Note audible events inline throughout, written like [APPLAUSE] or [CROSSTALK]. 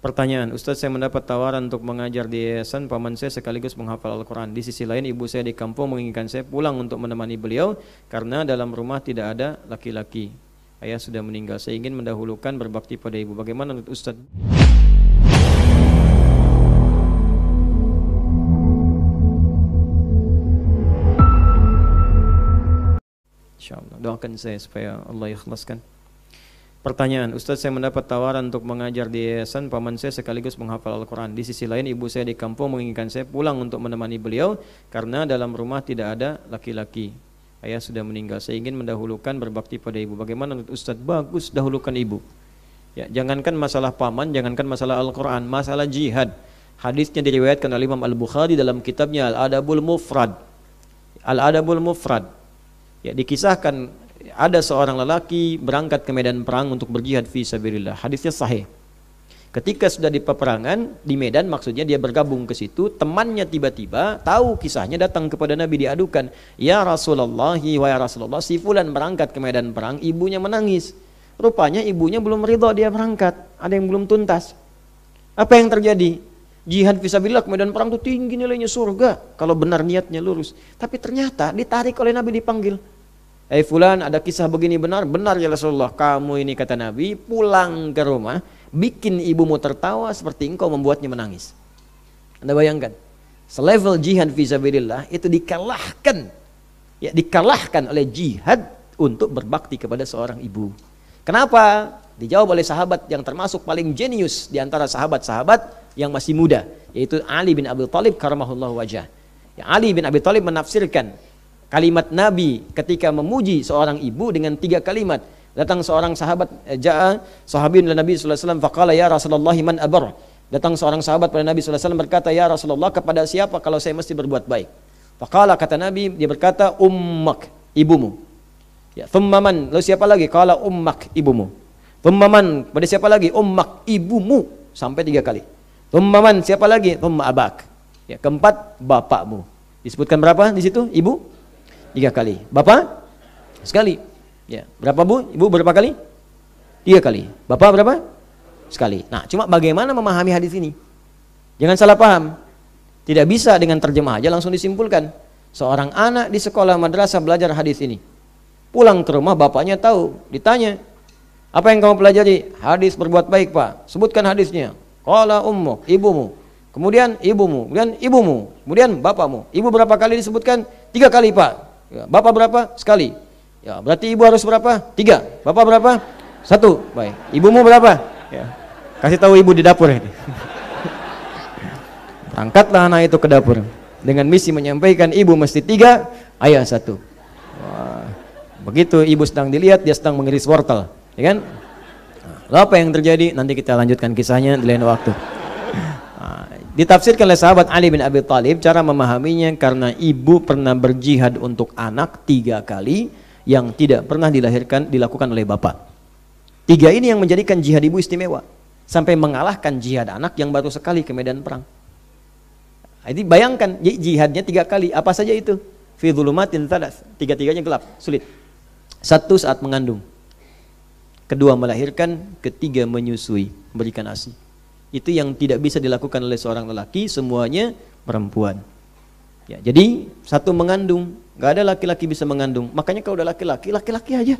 Pertanyaan, Ustadz saya mendapat tawaran untuk mengajar di yayasan paman saya sekaligus menghafal Al-Quran. Di sisi lain ibu saya di kampung menginginkan saya pulang untuk menemani beliau karena dalam rumah tidak ada laki-laki. Ayah sudah meninggal, saya ingin mendahulukan berbakti pada ibu. Bagaimana menurut Ustadz? InsyaAllah, doakan saya supaya Allah ikhlaskan. Pertanyaan, Ustadz saya mendapat tawaran untuk mengajar di yayasan paman saya sekaligus menghafal Al-Quran. Di sisi lain ibu saya di kampung menginginkan saya pulang untuk menemani beliau karena dalam rumah tidak ada laki-laki. Ayah sudah meninggal, saya ingin mendahulukan berbakti pada ibu. Bagaimana untuk Ustadz? Bagus, dahulukan ibu. Ya, jangankan masalah paman, jangankan masalah Al-Quran, masalah jihad. Hadisnya diriwayatkan oleh Imam Al-Bukhari dalam kitabnya Al-Adabul Mufrad. Al-Adabul Mufrad. Ya, dikisahkan ada seorang lelaki berangkat ke medan perang untuk berjihad fi sabilillah. Hadisnya sahih. Ketika sudah di peperangan di medan maksudnya dia bergabung ke situ, temannya tiba-tiba tahu kisahnya datang kepada Nabi diadukan, "Ya Rasulullah, wa ya Rasulullah, si fulan berangkat ke medan perang, ibunya menangis." Rupanya ibunya belum ridho dia berangkat, ada yang belum tuntas. Apa yang terjadi? Jihad fisabilillah ke medan perang itu tinggi nilainya surga kalau benar niatnya lurus. Tapi ternyata ditarik oleh Nabi dipanggil, Eh fulan ada kisah begini benar Benar ya Rasulullah Kamu ini kata Nabi pulang ke rumah Bikin ibumu tertawa seperti engkau membuatnya menangis Anda bayangkan Selevel jihad visabilillah itu dikalahkan ya Dikalahkan oleh jihad untuk berbakti kepada seorang ibu Kenapa? Dijawab oleh sahabat yang termasuk paling jenius di antara sahabat-sahabat yang masih muda, yaitu Ali bin Abi Talib karamahullah wajah. Ya, Ali bin Abi Talib menafsirkan kalimat Nabi ketika memuji seorang ibu dengan tiga kalimat. Datang seorang sahabat eh, jaa sahabin sahabiyun Nabi saw alaihi ya Rasulullah man abar. Datang seorang sahabat pada Nabi saw berkata ya Rasulullah kepada siapa kalau saya mesti berbuat baik? fakalah kata Nabi dia berkata ummak ibumu. Ya, pemaman lalu siapa lagi? kalau ummak ibumu. pemaman pada siapa lagi? Ummak ibumu sampai tiga kali. pemaman siapa lagi? Thumma abak. Ya, keempat bapakmu. Disebutkan berapa di situ? Ibu Tiga kali. Bapak? Sekali. Ya. Berapa Bu? Ibu berapa kali? Tiga kali. Bapak berapa? Sekali. Nah, cuma bagaimana memahami hadis ini? Jangan salah paham. Tidak bisa dengan terjemah aja langsung disimpulkan. Seorang anak di sekolah madrasah belajar hadis ini. Pulang ke rumah bapaknya tahu, ditanya, "Apa yang kamu pelajari?" "Hadis berbuat baik, Pak." Sebutkan hadisnya. Qala ummu, ibumu. Kemudian ibumu, kemudian ibumu, kemudian bapakmu. Ibu berapa kali disebutkan? Tiga kali, Pak. Ya, bapak berapa? Sekali. Ya, berarti ibu harus berapa? Tiga. Bapak berapa? Satu. Baik. Ibumu berapa? Ya. Kasih tahu ibu di dapur ini. [LAUGHS] Angkatlah anak itu ke dapur dengan misi menyampaikan ibu mesti tiga, ayah satu. Wah. Begitu ibu sedang dilihat dia sedang mengiris wortel, ya kan? Nah, lalu apa yang terjadi? Nanti kita lanjutkan kisahnya di lain waktu. Ditafsirkan oleh sahabat Ali bin Abi Thalib cara memahaminya karena ibu pernah berjihad untuk anak tiga kali yang tidak pernah dilahirkan dilakukan oleh bapak. Tiga ini yang menjadikan jihad ibu istimewa sampai mengalahkan jihad anak yang baru sekali ke medan perang. Jadi bayangkan jihadnya tiga kali apa saja itu? Fi tadas tiga-tiganya gelap, sulit. Satu saat mengandung, kedua melahirkan, ketiga menyusui, memberikan ASI. Itu yang tidak bisa dilakukan oleh seorang lelaki, semuanya perempuan. Ya, jadi satu mengandung, nggak ada laki-laki bisa mengandung. Makanya kalau udah laki-laki, laki-laki aja.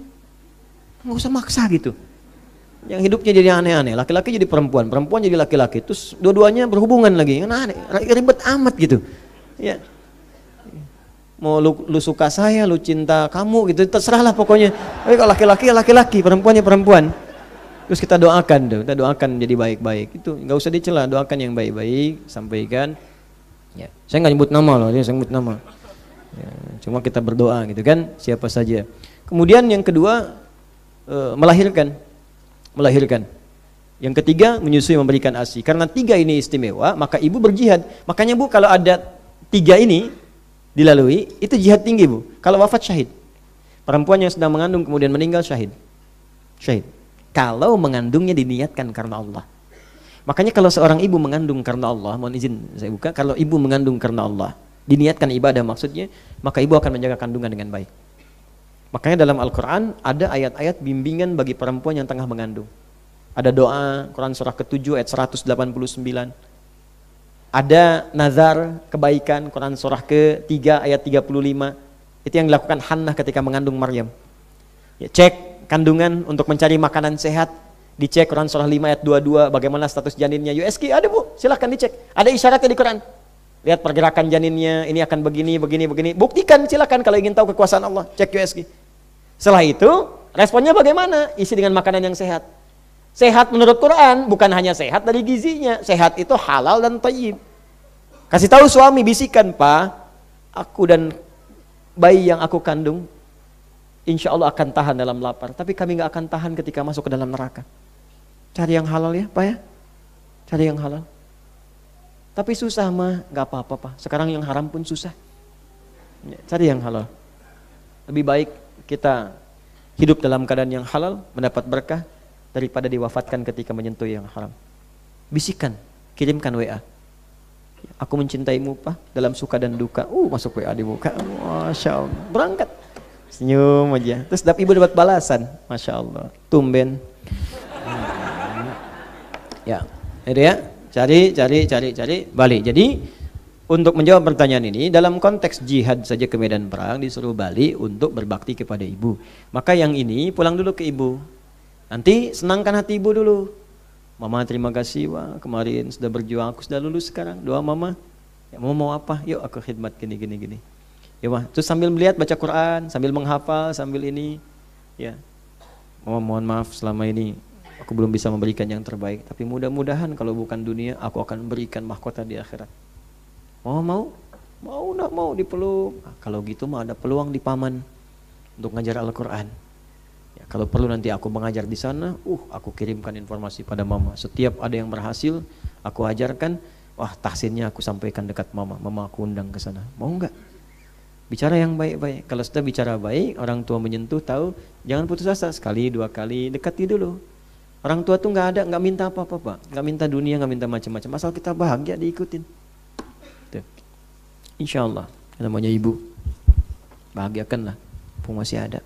Nggak usah maksa gitu. Yang hidupnya jadi aneh-aneh, laki-laki jadi perempuan, perempuan jadi laki-laki, terus dua-duanya berhubungan lagi. nah, aneh, ribet amat gitu. Ya. Mau lu, lu suka saya, lu cinta kamu gitu, terserahlah pokoknya. Tapi kalau laki-laki laki-laki, perempuannya perempuan. Ya perempuan. Terus kita doakan tuh, kita doakan jadi baik-baik. Itu nggak usah dicela, doakan yang baik-baik, sampaikan. Ya. Saya nggak nyebut nama loh, saya nyebut nama. Ya, cuma kita berdoa gitu kan, siapa saja. Kemudian yang kedua e, melahirkan, melahirkan. Yang ketiga menyusui memberikan ASI. Karena tiga ini istimewa, maka ibu berjihad. Makanya Bu kalau ada tiga ini dilalui, itu jihad tinggi Bu. Kalau wafat syahid. Perempuan yang sedang mengandung kemudian meninggal syahid. Syahid kalau mengandungnya diniatkan karena Allah. Makanya kalau seorang ibu mengandung karena Allah, mohon izin saya buka, kalau ibu mengandung karena Allah, diniatkan ibadah maksudnya, maka ibu akan menjaga kandungan dengan baik. Makanya dalam Al-Quran ada ayat-ayat bimbingan bagi perempuan yang tengah mengandung. Ada doa, Quran surah ke-7 ayat 189. Ada nazar kebaikan, Quran surah ke-3 ayat 35. Itu yang dilakukan Hannah ketika mengandung Maryam. Ya, cek kandungan untuk mencari makanan sehat. Dicek Quran surah 5 ayat 22 bagaimana status janinnya. USG ada bu, silahkan dicek. Ada isyaratnya di Quran. Lihat pergerakan janinnya, ini akan begini, begini, begini. Buktikan silahkan kalau ingin tahu kekuasaan Allah. Cek USG. Setelah itu, responnya bagaimana? Isi dengan makanan yang sehat. Sehat menurut Quran bukan hanya sehat dari gizinya. Sehat itu halal dan tayyib. Kasih tahu suami bisikan, "Pak, aku dan bayi yang aku kandung insya Allah akan tahan dalam lapar. Tapi kami nggak akan tahan ketika masuk ke dalam neraka. Cari yang halal ya, Pak ya. Cari yang halal. Tapi susah mah, nggak apa-apa Pak. Sekarang yang haram pun susah. Ya, cari yang halal. Lebih baik kita hidup dalam keadaan yang halal, mendapat berkah, daripada diwafatkan ketika menyentuh yang haram. Bisikan, kirimkan WA. Aku mencintaimu Pak, dalam suka dan duka. Uh, masuk WA di muka. Masya Allah. Berangkat senyum aja terus dap ibu dapat balasan masya Allah tumben ya jadi ya cari cari cari cari balik jadi untuk menjawab pertanyaan ini dalam konteks jihad saja ke medan perang disuruh balik untuk berbakti kepada ibu maka yang ini pulang dulu ke ibu nanti senangkan hati ibu dulu mama terima kasih wah kemarin sudah berjuang aku sudah lulus sekarang doa mama ya, mau mau apa yuk aku khidmat gini gini gini Ya, mah, Terus sambil melihat baca Quran, sambil menghafal, sambil ini. Ya. Mama oh, mohon maaf selama ini aku belum bisa memberikan yang terbaik, tapi mudah-mudahan kalau bukan dunia aku akan berikan mahkota di akhirat. Mau mau? Mau nak mau dipeluk. Nah, kalau gitu mah ada peluang di paman untuk ngajar Al-Qur'an. Ya, kalau perlu nanti aku mengajar di sana, uh aku kirimkan informasi pada mama. Setiap ada yang berhasil, aku ajarkan, wah tahsinnya aku sampaikan dekat mama. Mama aku undang ke sana. Mau nggak? bicara yang baik-baik. Kalau sudah bicara baik, orang tua menyentuh tahu, jangan putus asa sekali dua kali, dekati dulu. Orang tua tuh nggak ada, nggak minta apa-apa pak, nggak minta dunia, nggak minta macam-macam. Asal kita bahagia diikutin. Tuh. Insya Allah, namanya ibu, bahagiakanlah, pun masih ada.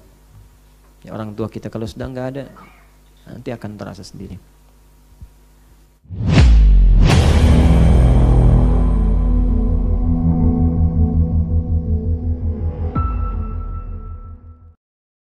Ya, orang tua kita kalau sudah nggak ada, nanti akan terasa sendiri.